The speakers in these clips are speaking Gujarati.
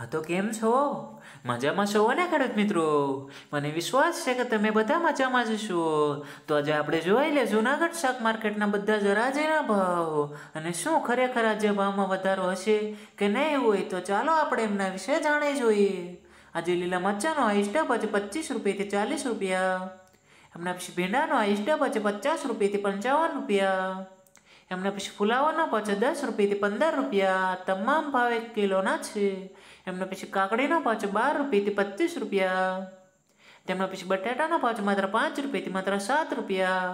હા તો કેમ છો મજામાં છો ને ખેડૂત મિત્રો મને વિશ્વાસ છે કે તમે બધા મજામાં જશો તો આજે આપણે જોઈ લે જૂનાગઢ શાક માર્કેટના બધા જ રાજ્યના ભાવ અને શું ખરેખર આજે ભાવમાં વધારો હશે કે નહીં હોય તો ચાલો આપણે એમના વિશે જાણી જોઈએ આજે લીલા મરચાનો આ સ્ટેપ હશે પચીસ રૂપિયાથી ચાલીસ રૂપિયા એમના ભીંડાનો આ સ્ટેપ હશે પચાસ રૂપિયાથી પંચાવન રૂપિયા એમને પછી ફુલાવાનો પાછો દસ રૂપિયાથી પંદર રૂપિયા તમામ ભાવ એક કિલોના છે એમને પછી કાકડીના પાછો બાર રૂપિયાથી પચીસ રૂપિયા તેમના પછી બટાટાનો પાછો માત્ર પાંચ રૂપિયાથી માત્ર સાત રૂપિયા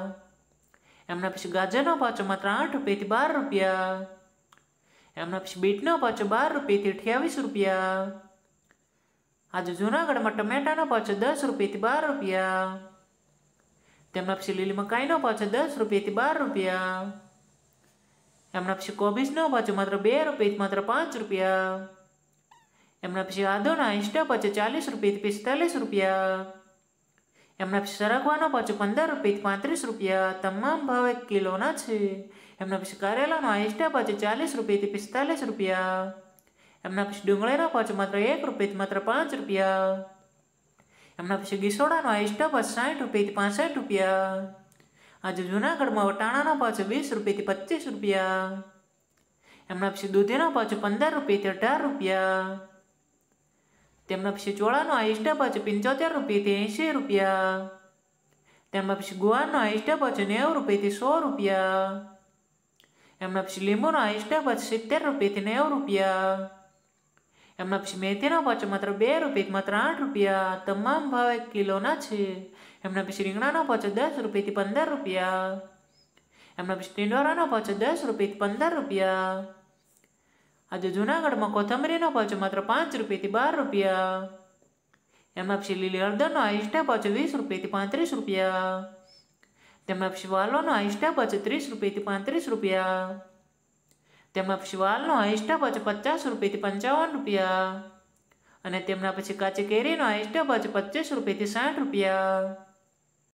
એમના પછી ગાજરનો પાછો માત્ર આઠ રૂપિયાથી બાર રૂપિયા એમના પછી બીટનો પાછો બાર રૂપિયાથી અઠ્યાવીસ રૂપિયા આજે જૂનાગઢમાં ટમેટાનો પાછો દસ રૂપિયાથી બાર રૂપિયા તેમના પછી લીલી મકાઈનો પાછો દસ રૂપિયાથી બાર રૂપિયા એમના પછી કોબીજ નવ પાછું માત્ર બે રૂપિયા માત્ર પાંચ રૂપિયા એમના પછી આદોના ઇન્સ્ટા પાછું ચાલીસ રૂપિયાથી પિસ્તાલીસ રૂપિયા એમના પછી સરગવાનો પાછું પંદર રૂપિયા પાંત્રીસ રૂપિયા તમામ ભાવ એક કિલોના છે એમના પછી કરેલાનો આઈસ્ટા પાછું ચાલીસ રૂપિયાથી પિસ્તાલીસ રૂપિયા એમના પછી ડુંગળીનો પાછું માત્ર એક રૂપિયાથી માત્ર પાંચ રૂપિયા એમના પછી ગીસોડાનો આઈસ્ટા પાછું સાઠ રૂપિયાથી પાંસઠ રૂપિયા આજે જૂનાગઢમાં વટાણાના પાછો વીસ રૂપિયાથી પચીસ રૂપિયા એમના પછી દૂધીના પાછો પંદર રૂપિયાથી અઢાર રૂપિયા તેમના પછી ચોળાનો આઈસ્ટા પાછો પંચોતેર રૂપિયાથી એંશી રૂપિયા તેમના પછી ગુવાનો આઈસ્ટા પાછો નેવું રૂપિયાથી સો રૂપિયા એમના પછી લીંબુનો આઈસ્ટા પાછો સિત્તેર રૂપિયાથી નેવું રૂપિયા એમના પછી મેથીના પાછો માત્ર બે રૂપિયા માત્ર આઠ રૂપિયા તમામ ભાવ એક કિલોના છે એમના પછી રીંગણાનો પાછો દસ રૂપિયાથી પંદર રૂપિયા એમના પછી ટીંડોરાનો પાછો દસ રૂપિયાથી પંદર રૂપિયા આજે જૂનાગઢમાં કોથમરીનો પાછો માત્ર પાંચ રૂપિયાથી બાર રૂપિયા એમાં પછી લીલી હળદરનો આઈસ્ટા પાછો વીસ રૂપિયાથી પાંત્રીસ રૂપિયા તેમના પછી વાલોનો આઈસ્ટા પાછો ત્રીસ રૂપિયાથી પાંત્રીસ રૂપિયા તેમાં શિવાલનો હેસ્ટભજ પચાસ રૂપિયાથી પંચાવન રૂપિયા અને તેમના પછી કાચી કેરીનો હેસ્ટભજ પચીસ રૂપિયાથી સાઠ રૂપિયા